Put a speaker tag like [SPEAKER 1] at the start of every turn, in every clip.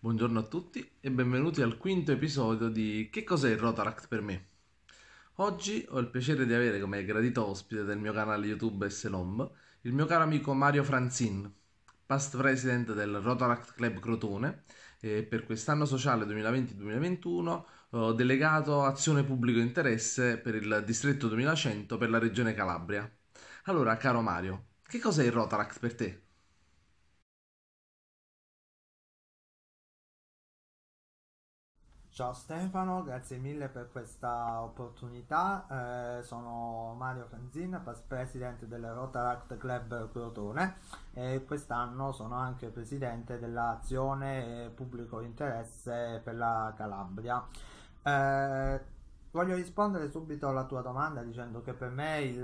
[SPEAKER 1] Buongiorno a tutti e benvenuti al quinto episodio di Che cos'è il Rotaract per me? Oggi ho il piacere di avere come gradito ospite del mio canale YouTube SLOM il mio caro amico Mario Franzin, past president del Rotaract Club Crotone e per quest'anno sociale 2020-2021 eh, delegato azione pubblico interesse per il distretto 2100 per la regione Calabria. Allora, caro Mario, che cos'è il Rotaract per te?
[SPEAKER 2] Ciao Stefano, grazie mille per questa opportunità. Eh, sono Mario Franzin, presidente del Rotaract Club Crotone e quest'anno sono anche presidente dell'azione pubblico interesse per la Calabria. Eh, voglio rispondere subito alla tua domanda dicendo che per me il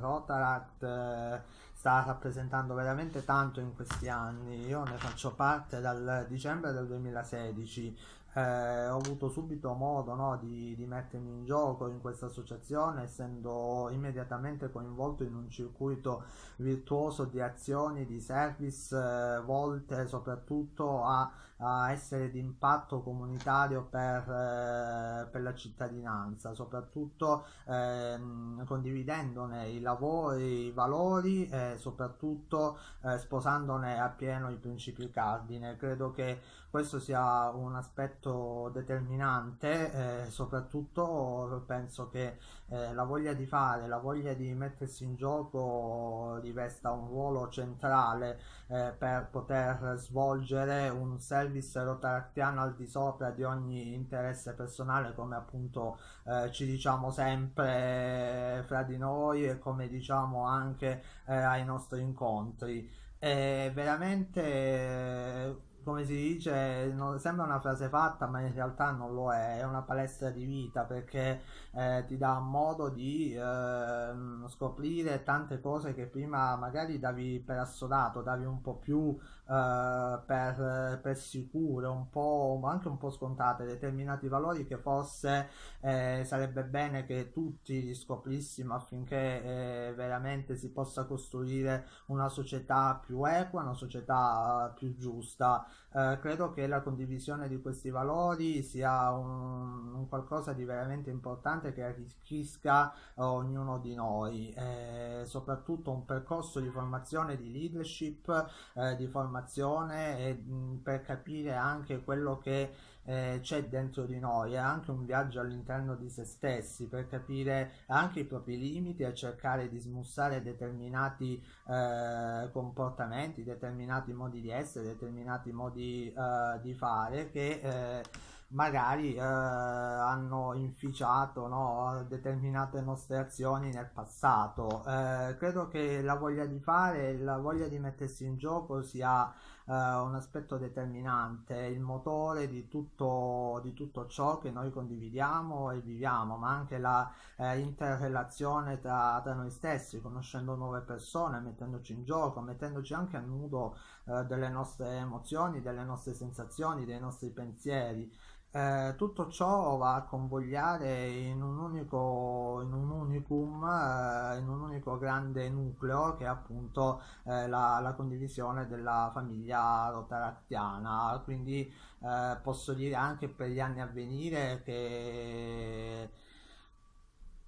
[SPEAKER 2] Rotaract eh, sta rappresentando veramente tanto in questi anni. Io ne faccio parte dal dicembre del 2016 eh, ho avuto subito modo no, di, di, mettermi in gioco in questa associazione, essendo immediatamente coinvolto in un circuito virtuoso di azioni, di service eh, volte soprattutto a, a essere di impatto comunitario per, eh, per la cittadinanza, soprattutto ehm, condividendone i lavori, i valori e soprattutto eh, sposandone appieno i principi cardine. Credo che questo sia un aspetto molto determinante, eh, soprattutto penso che eh, la voglia di fare, la voglia di mettersi in gioco rivesta un ruolo centrale eh, per poter svolgere un service rotartiano al di sopra di ogni interesse personale, come appunto eh, ci diciamo sempre fra di noi e come diciamo anche eh, ai nostri incontri. È veramente come si dice, non, sembra una frase fatta, ma in realtà non lo è, è una palestra di vita perché eh, ti dà modo di eh, scoprire tante cose che prima magari davi per assodato, davi un po' più eh, per, per, sicure, un po', anche un po' scontate, determinati valori che forse eh, sarebbe bene che tutti li scoprissimo affinché eh, veramente si possa costruire una società più equa, una società eh, più giusta eh, credo che la condivisione di questi valori sia un, un qualcosa di veramente importante che arricchisca eh, ognuno di noi, eh, soprattutto un percorso di formazione di leadership, eh, di formazione e, mh, mm, per capire anche quello che eh, c'è dentro di noi, è anche un viaggio all'interno di se stessi per capire anche i propri limiti e cercare di smussare determinati eh, comportamenti, determinati modi di essere, determinati modi eh, di fare che eh, magari eh, hanno inficiato no, determinate nostre azioni nel passato. Eh, credo che la voglia di fare, la voglia di mettersi in gioco sia eh, un aspetto determinante, il motore di tutto, di tutto, ciò che noi condividiamo e viviamo, ma anche la eh, interrelazione tra, tra, noi stessi, conoscendo nuove persone, mettendoci in gioco, mettendoci anche a nudo eh, delle nostre emozioni, delle nostre sensazioni, dei nostri pensieri. Eh, tutto ciò va a convogliare in un unico, in un unicum, eh, in un unico grande nucleo che è appunto eh, la, la, condivisione della famiglia rotarattiana. Quindi eh, posso dire anche per gli anni a venire che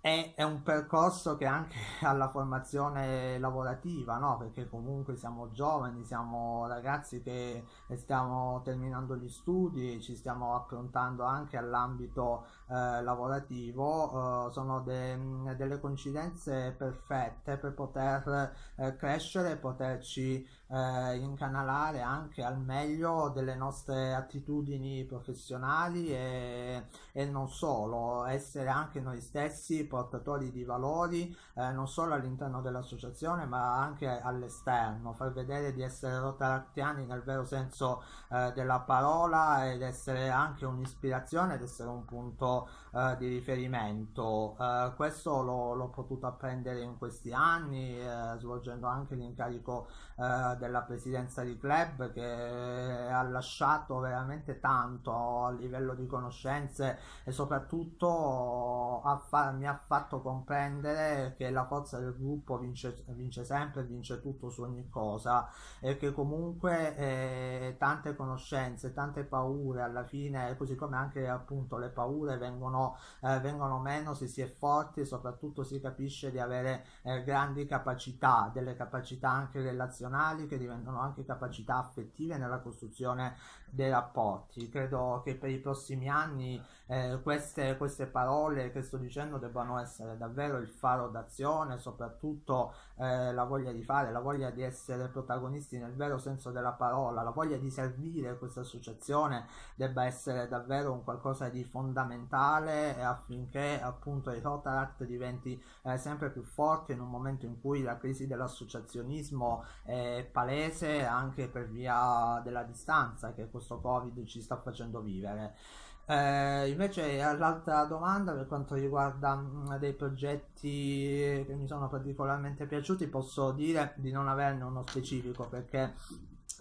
[SPEAKER 2] è, è, un percorso che anche alla formazione lavorativa, no? perché comunque siamo giovani, siamo ragazzi che stiamo terminando gli studi e ci stiamo approntando anche all'ambito eh, lavorativo, eh, sono de, delle coincidenze perfette per poter eh, crescere e poterci eh, incanalare anche al meglio delle nostre attitudini professionali e, e non solo, essere anche noi stessi portatori di valori eh, non solo all'interno dell'associazione ma anche all'esterno, far vedere di essere rotarattiani nel vero senso eh, della parola ed essere anche un'ispirazione ed essere un punto eh, di riferimento. Eh, questo l'ho, l'ho, potuto apprendere in questi anni eh, svolgendo anche l'incarico eh, della presidenza di club che ha lasciato veramente tanto a livello di conoscenze e soprattutto ha fa- mi ha fatto comprendere che la forza del gruppo vince, vince sempre, vince tutto su ogni cosa e che comunque eh, tante conoscenze, tante paure alla fine, così come anche appunto le paure vengono, eh, vengono meno se si è forti e soprattutto si capisce di avere eh, grandi capacità, delle capacità anche relazionali che diventano anche capacità affettive nella costruzione dei rapporti. Credo che per i prossimi anni eh, queste, queste parole che sto dicendo debbano essere davvero il faro d'azione soprattutto eh, la voglia di fare, la voglia di essere protagonisti nel vero senso della parola, la voglia di servire questa associazione debba essere davvero un qualcosa di fondamentale affinché appunto il Rotaract diventi eh, sempre più forte in un momento in cui la crisi dell'associazionismo è palese anche per via della distanza che questo Covid ci sta facendo vivere. Eh, invece l'altra domanda per quanto riguarda mh, mm, dei progetti che mi sono particolarmente piaciuti piaciuti posso dire di non averne uno specifico perché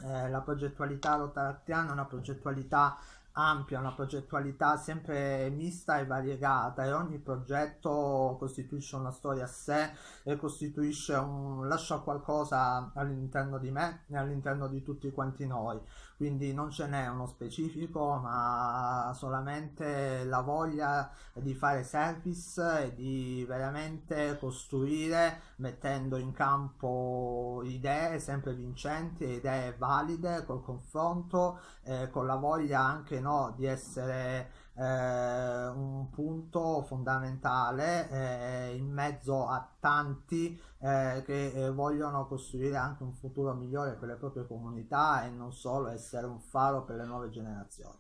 [SPEAKER 2] eh, la progettualità rotarattiana è una progettualità ampia, una progettualità sempre mista e variegata e ogni progetto costituisce una storia a sé e costituisce un lascia qualcosa all'interno di me e all'interno di tutti quanti noi. Quindi non ce n'è uno specifico, ma solamente la voglia di fare service e di veramente costruire mettendo in campo idee sempre vincenti, idee valide col confronto, eh, con la voglia anche no, no? di essere eh, un punto fondamentale eh, in mezzo a tanti eh, che eh, vogliono costruire anche un futuro migliore per le proprie comunità e non solo essere un faro per le nuove generazioni.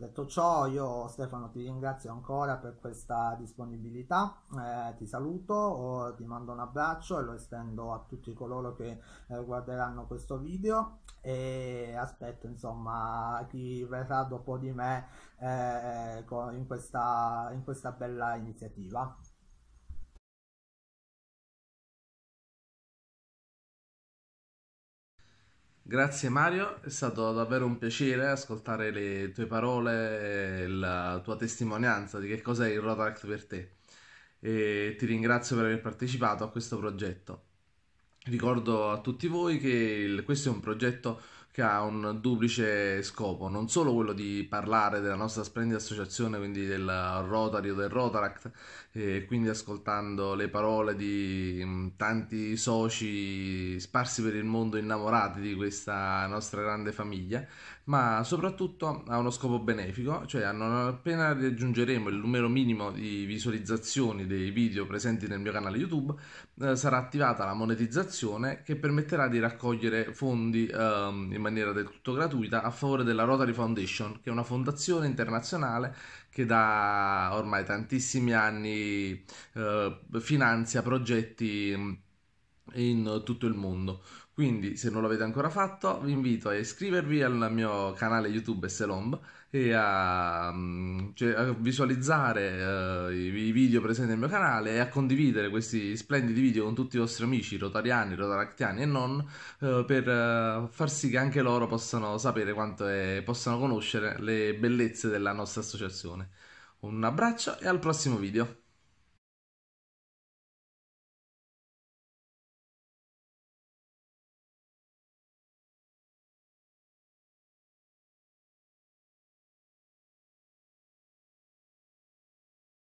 [SPEAKER 2] Detto ciò, io Stefano ti ringrazio ancora per questa disponibilità, eh, ti saluto, oh, ti mando un abbraccio e lo estendo a tutti coloro che eh, guarderanno questo video e aspetto insomma chi verrà dopo di me eh, in, questa, in questa bella iniziativa.
[SPEAKER 1] Grazie Mario, è stato davvero un piacere ascoltare le tue parole, e la tua testimonianza di che cos'è il Rotaract per te e ti ringrazio per aver partecipato a questo progetto. Ricordo a tutti voi che il, questo è un progetto che ha un duplice scopo, non solo quello di parlare della nostra splendida associazione, quindi del Rotary o del Rotaract, e quindi ascoltando le parole di mm, tanti soci sparsi per il mondo innamorati di questa nostra grande famiglia, ma soprattutto ha uno scopo benefico, cioè non appena raggiungeremo il numero minimo di visualizzazioni dei video presenti nel mio canale YouTube, eh, sarà attivata la monetizzazione che permetterà di raccogliere fondi eh, in maniera maniera del tutto gratuita a favore della Rotary Foundation, che è una fondazione internazionale che da ormai tantissimi anni eh, finanzia progetti mm, in tutto il mondo. Quindi, se non l'avete ancora fatto, vi invito a iscrivervi al mio canale YouTube Selomb e a, mm, cioè, a visualizzare uh, i, i, video presenti nel mio canale e a condividere questi splendidi video con tutti i vostri amici rotariani, rotaractiani e non uh, per uh, far sì che anche loro possano sapere quanto è, possano conoscere le bellezze della nostra associazione. Un abbraccio e al prossimo video.